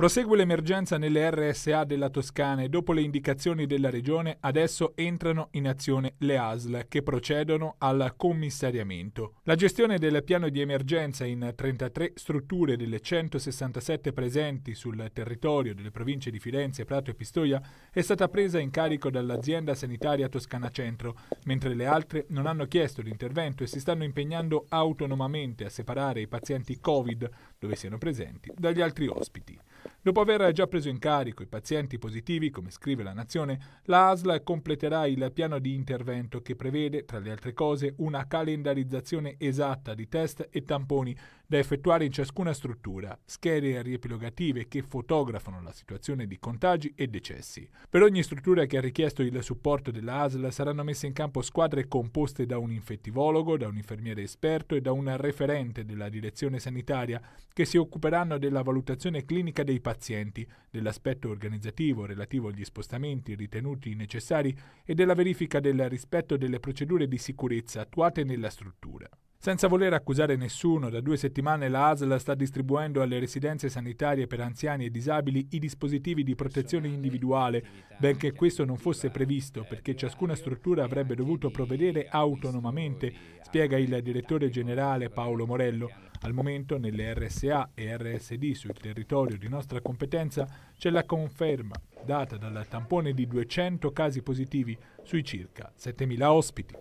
Prosegue l'emergenza nelle RSA della Toscana e dopo le indicazioni della Regione adesso entrano in azione le ASL che procedono al commissariamento. La gestione del piano di emergenza in 33 strutture delle 167 presenti sul territorio delle province di Firenze, Prato e Pistoia è stata presa in carico dall'azienda sanitaria Toscana Centro, mentre le altre non hanno chiesto l'intervento e si stanno impegnando autonomamente a separare i pazienti Covid, dove siano presenti, dagli altri ospiti. Dopo aver già preso in carico i pazienti positivi, come scrive la Nazione, la ASL completerà il piano di intervento che prevede, tra le altre cose, una calendarizzazione esatta di test e tamponi da effettuare in ciascuna struttura, schede riepilogative che fotografano la situazione di contagi e decessi. Per ogni struttura che ha richiesto il supporto della ASL saranno messe in campo squadre composte da un infettivologo, da un infermiere esperto e da un referente della direzione sanitaria che si occuperanno della valutazione clinica dei pazienti, dell'aspetto organizzativo relativo agli spostamenti ritenuti necessari e della verifica del rispetto delle procedure di sicurezza attuate nella struttura. Senza voler accusare nessuno, da due settimane la ASL sta distribuendo alle residenze sanitarie per anziani e disabili i dispositivi di protezione individuale, benché questo non fosse previsto perché ciascuna struttura avrebbe dovuto provvedere autonomamente, spiega il direttore generale Paolo Morello. Al momento nelle RSA e RSD sul territorio di nostra competenza c'è la conferma data dal tampone di 200 casi positivi sui circa 7.000 ospiti.